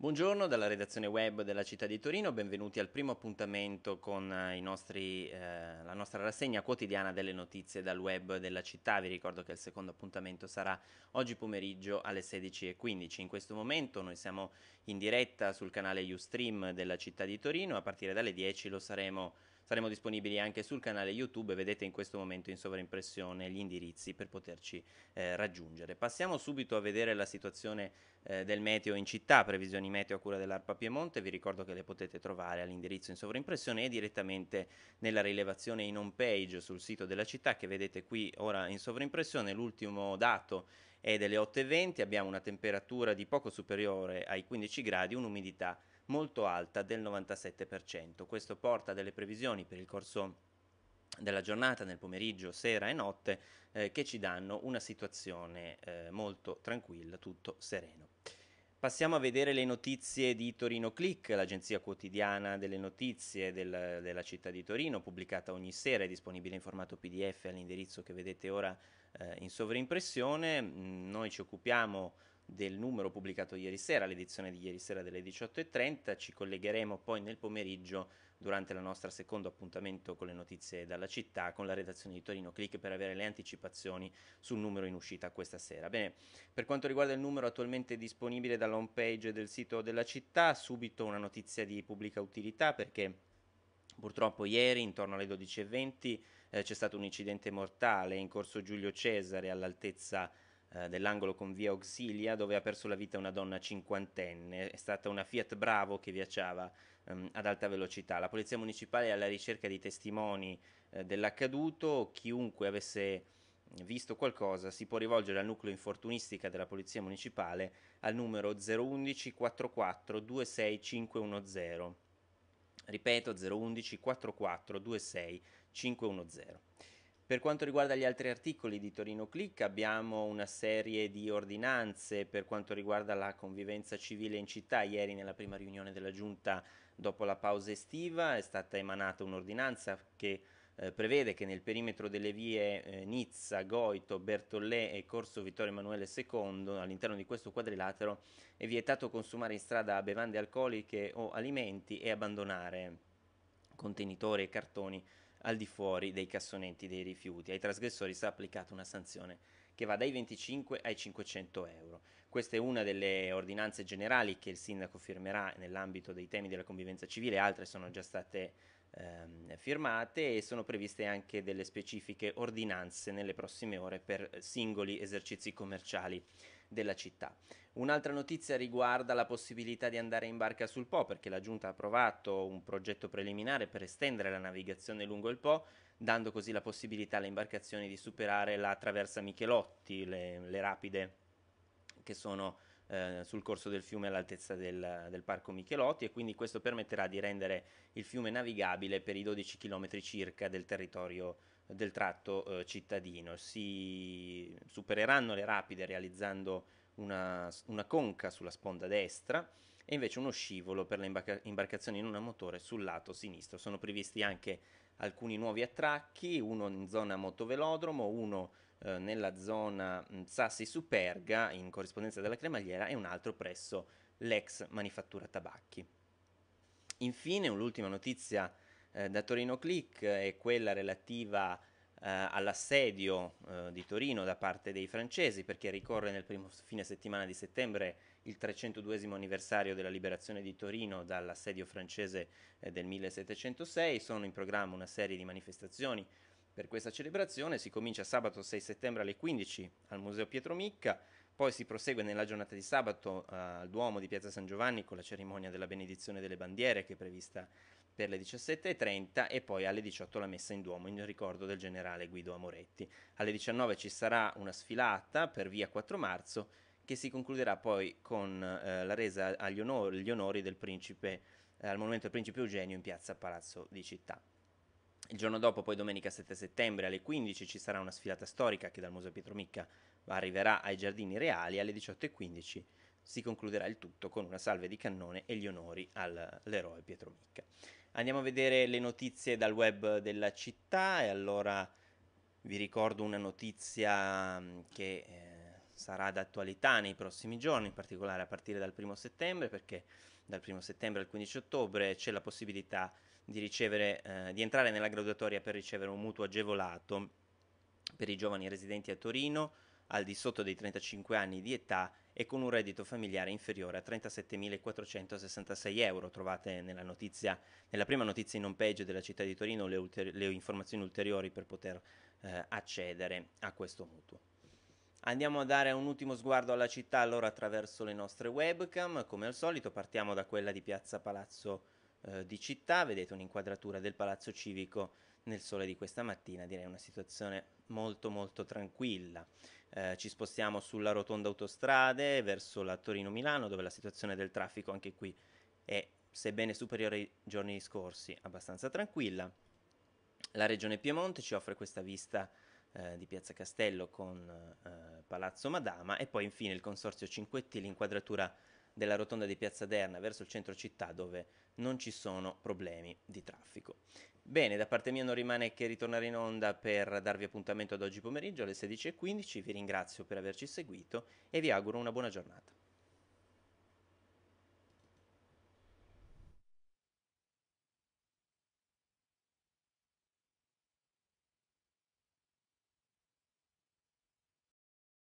Buongiorno dalla redazione web della città di Torino, benvenuti al primo appuntamento con eh, nostri, eh, la nostra rassegna quotidiana delle notizie dal web della città. Vi ricordo che il secondo appuntamento sarà oggi pomeriggio alle 16.15. In questo momento noi siamo in diretta sul canale Ustream della città di Torino, a partire dalle 10 lo saremo Saremo disponibili anche sul canale YouTube, vedete in questo momento in sovraimpressione gli indirizzi per poterci eh, raggiungere. Passiamo subito a vedere la situazione eh, del meteo in città, previsioni meteo a cura dell'ARPA Piemonte, vi ricordo che le potete trovare all'indirizzo in sovraimpressione e direttamente nella rilevazione in home page sul sito della città che vedete qui ora in sovraimpressione, l'ultimo dato è delle 8.20, abbiamo una temperatura di poco superiore ai 15 gradi, un'umidità molto alta del 97%. Questo porta delle previsioni per il corso della giornata, nel pomeriggio, sera e notte, eh, che ci danno una situazione eh, molto tranquilla, tutto sereno. Passiamo a vedere le notizie di Torino Click, l'agenzia quotidiana delle notizie del, della città di Torino, pubblicata ogni sera, è disponibile in formato PDF all'indirizzo che vedete ora eh, in sovrimpressione. Mm, noi ci occupiamo del numero pubblicato ieri sera, l'edizione di ieri sera delle 18.30. Ci collegheremo poi nel pomeriggio durante la nostra secondo appuntamento con le notizie dalla città con la redazione di Torino Click per avere le anticipazioni sul numero in uscita questa sera. Bene, per quanto riguarda il numero attualmente disponibile dalla home page del sito della città, subito una notizia di pubblica utilità perché Purtroppo ieri, intorno alle 12.20, eh, c'è stato un incidente mortale in corso Giulio Cesare all'altezza di eh, dell'angolo con via Auxilia, dove ha perso la vita una donna cinquantenne. È stata una Fiat Bravo che viaggiava ehm, ad alta velocità. La polizia municipale è alla ricerca di testimoni eh, dell'accaduto. Chiunque avesse visto qualcosa si può rivolgere al nucleo infortunistica della polizia municipale al numero 011 44 26 510. Ripeto 011 44 26 510. Per quanto riguarda gli altri articoli di Torino Click abbiamo una serie di ordinanze per quanto riguarda la convivenza civile in città. Ieri nella prima riunione della Giunta dopo la pausa estiva è stata emanata un'ordinanza che eh, prevede che nel perimetro delle vie eh, Nizza, Goito, Bertollè e Corso Vittorio Emanuele II, all'interno di questo quadrilatero, è vietato consumare in strada bevande alcoliche o alimenti e abbandonare contenitori e cartoni al di fuori dei cassonetti dei rifiuti. Ai trasgressori sarà applicata una sanzione che va dai 25 ai 500 euro. Questa è una delle ordinanze generali che il sindaco firmerà nell'ambito dei temi della convivenza civile, altre sono già state ehm, firmate e sono previste anche delle specifiche ordinanze nelle prossime ore per eh, singoli esercizi commerciali della città. Un'altra notizia riguarda la possibilità di andare in barca sul Po perché la Giunta ha approvato un progetto preliminare per estendere la navigazione lungo il Po dando così la possibilità alle imbarcazioni di superare la traversa Michelotti, le, le rapide che sono eh, sul corso del fiume all'altezza del, del, parco Michelotti e quindi questo permetterà di rendere il fiume navigabile per i 12 km circa del territorio del tratto eh, cittadino. Si supereranno le rapide realizzando una, una conca sulla sponda destra e invece uno scivolo per le imbarca- imbarcazioni in una motore sul lato sinistro. Sono previsti anche alcuni nuovi attracchi, uno in zona motovelodromo, uno eh, nella zona mm, Sassi Superga, in corrispondenza della cremagliera, e un altro presso l'ex manifattura tabacchi. Infine, un'ultima notizia eh, da Torino Click eh, è quella relativa eh, all'assedio eh, di Torino da parte dei francesi perché ricorre nel primo fine settimana di settembre il 302 anniversario della liberazione di Torino dall'assedio francese eh, del 1706, sono in programma una serie di manifestazioni per questa celebrazione si comincia sabato 6 settembre alle 15 al Museo Pietro Micca, poi si prosegue nella giornata di sabato eh, al Duomo di Piazza San Giovanni con la cerimonia della benedizione delle bandiere che è prevista per le 17.30 e poi alle 18 la messa in Duomo in ricordo del generale Guido Amoretti. Alle 19 ci sarà una sfilata per via 4 marzo che si concluderà poi con eh, la resa agli onori, onori del principe, eh, al monumento del principe Eugenio in piazza Palazzo di Città. Il giorno dopo, poi domenica 7 settembre alle 15 ci sarà una sfilata storica che dal Museo Pietro Micca arriverà ai Giardini Reali alle 18.15 si concluderà il tutto con una salve di cannone e gli onori all'eroe Pietro Micca. Andiamo a vedere le notizie dal web della città e allora vi ricordo una notizia mm, che eh, sarà d'attualità nei prossimi giorni, in particolare a partire dal primo settembre, perché dal primo settembre al 15 ottobre c'è la possibilità di, ricevere, eh, di entrare nella graduatoria per ricevere un mutuo agevolato per i giovani residenti a Torino al di sotto dei 35 anni di età e con un reddito familiare inferiore a 37.466 euro. Trovate nella, notizia, nella prima notizia in homepage della città di Torino le, ulteri- le informazioni ulteriori per poter eh, accedere a questo mutuo. Andiamo a dare un ultimo sguardo alla città allora attraverso le nostre webcam, come al solito partiamo da quella di Piazza Palazzo eh, di Città, vedete un'inquadratura del Palazzo Civico nel sole di questa mattina, direi una situazione molto molto tranquilla. Eh, ci spostiamo sulla rotonda autostrade verso la Torino-Milano dove la situazione del traffico anche qui è sebbene superiore ai giorni scorsi abbastanza tranquilla. La regione Piemonte ci offre questa vista eh, di Piazza Castello con eh, Palazzo Madama e poi infine il Consorzio 5T, l'inquadratura della rotonda di Piazza Derna verso il centro città dove non ci sono problemi di traffico. Bene, da parte mia non rimane che ritornare in onda per darvi appuntamento ad oggi pomeriggio alle 16.15, vi ringrazio per averci seguito e vi auguro una buona giornata.